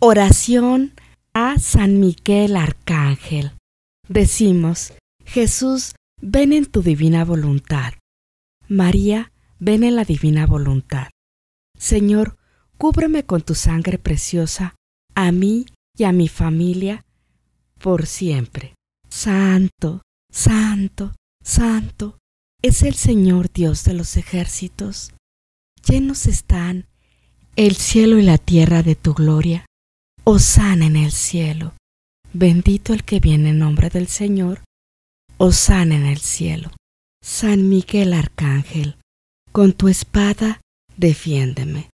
Oración a San Miquel Arcángel. Decimos, Jesús, ven en tu divina voluntad. María, ven en la divina voluntad. Señor, cúbreme con tu sangre preciosa, a mí y a mi familia, por siempre. Santo, santo, santo, es el Señor Dios de los ejércitos. Llenos están el cielo y la tierra de tu gloria. San en el cielo. Bendito el que viene en nombre del Señor. San en el cielo. San Miguel Arcángel, con tu espada defiéndeme.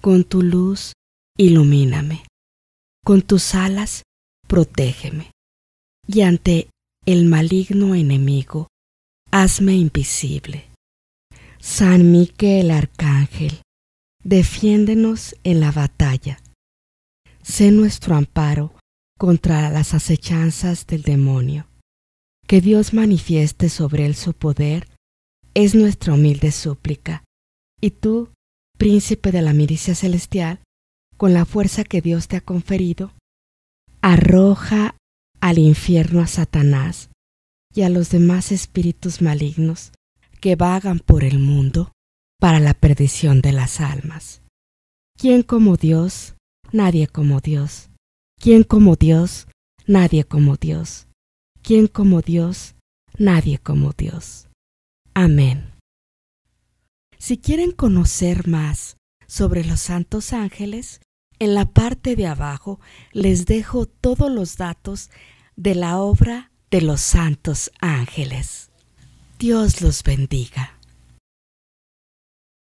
Con tu luz ilumíname. Con tus alas protégeme. Y ante el maligno enemigo, hazme invisible. San Miguel Arcángel, defiéndenos en la batalla sé nuestro amparo contra las acechanzas del demonio. Que Dios manifieste sobre él su poder es nuestra humilde súplica. Y tú, príncipe de la milicia celestial, con la fuerza que Dios te ha conferido, arroja al infierno a Satanás y a los demás espíritus malignos que vagan por el mundo para la perdición de las almas. ¿Quién como Dios nadie como Dios. ¿Quién como Dios? Nadie como Dios. ¿Quién como Dios? Nadie como Dios. Amén. Si quieren conocer más sobre los santos ángeles, en la parte de abajo les dejo todos los datos de la obra de los santos ángeles. Dios los bendiga.